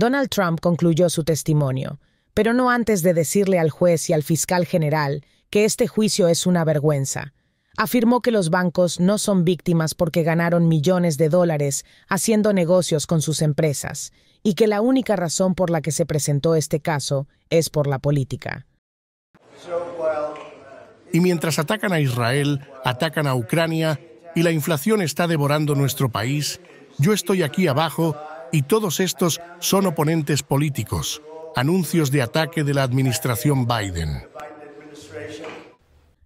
Donald Trump concluyó su testimonio, pero no antes de decirle al juez y al fiscal general que este juicio es una vergüenza. Afirmó que los bancos no son víctimas porque ganaron millones de dólares haciendo negocios con sus empresas, y que la única razón por la que se presentó este caso es por la política. Y mientras atacan a Israel, atacan a Ucrania, y la inflación está devorando nuestro país, yo estoy aquí abajo y todos estos son oponentes políticos, anuncios de ataque de la administración Biden.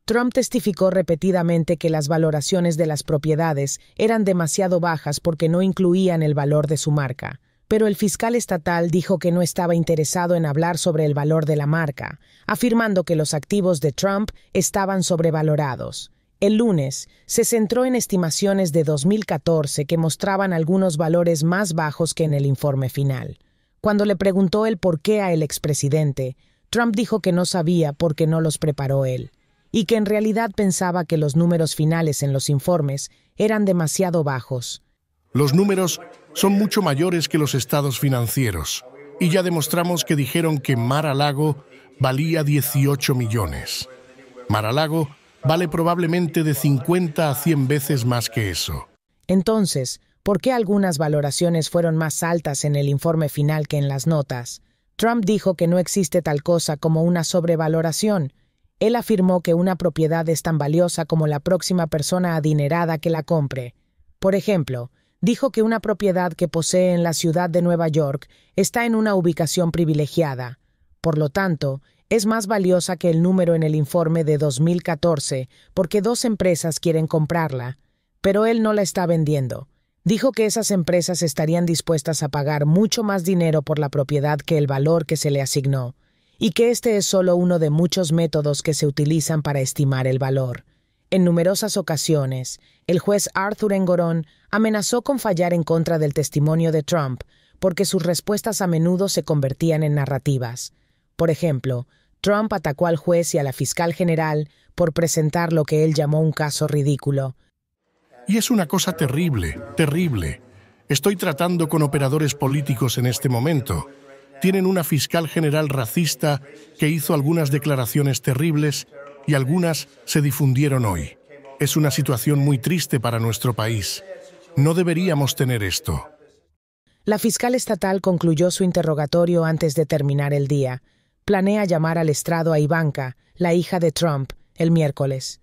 Trump testificó repetidamente que las valoraciones de las propiedades eran demasiado bajas porque no incluían el valor de su marca, pero el fiscal estatal dijo que no estaba interesado en hablar sobre el valor de la marca, afirmando que los activos de Trump estaban sobrevalorados. El lunes se centró en estimaciones de 2014 que mostraban algunos valores más bajos que en el informe final. Cuando le preguntó el qué a el expresidente, Trump dijo que no sabía porque no los preparó él, y que en realidad pensaba que los números finales en los informes eran demasiado bajos. Los números son mucho mayores que los estados financieros, y ya demostramos que dijeron que Mar a Lago valía 18 millones. Mar a vale probablemente de 50 a 100 veces más que eso. Entonces, ¿por qué algunas valoraciones fueron más altas en el informe final que en las notas? Trump dijo que no existe tal cosa como una sobrevaloración. Él afirmó que una propiedad es tan valiosa como la próxima persona adinerada que la compre. Por ejemplo, dijo que una propiedad que posee en la ciudad de Nueva York está en una ubicación privilegiada, por lo tanto, es más valiosa que el número en el informe de 2014 porque dos empresas quieren comprarla, pero él no la está vendiendo. Dijo que esas empresas estarían dispuestas a pagar mucho más dinero por la propiedad que el valor que se le asignó, y que este es solo uno de muchos métodos que se utilizan para estimar el valor. En numerosas ocasiones, el juez Arthur Engorón amenazó con fallar en contra del testimonio de Trump porque sus respuestas a menudo se convertían en narrativas. Por ejemplo, Trump atacó al juez y a la fiscal general por presentar lo que él llamó un caso ridículo. Y es una cosa terrible, terrible. Estoy tratando con operadores políticos en este momento. Tienen una fiscal general racista que hizo algunas declaraciones terribles y algunas se difundieron hoy. Es una situación muy triste para nuestro país. No deberíamos tener esto. La fiscal estatal concluyó su interrogatorio antes de terminar el día planea llamar al estrado a Ivanka, la hija de Trump, el miércoles.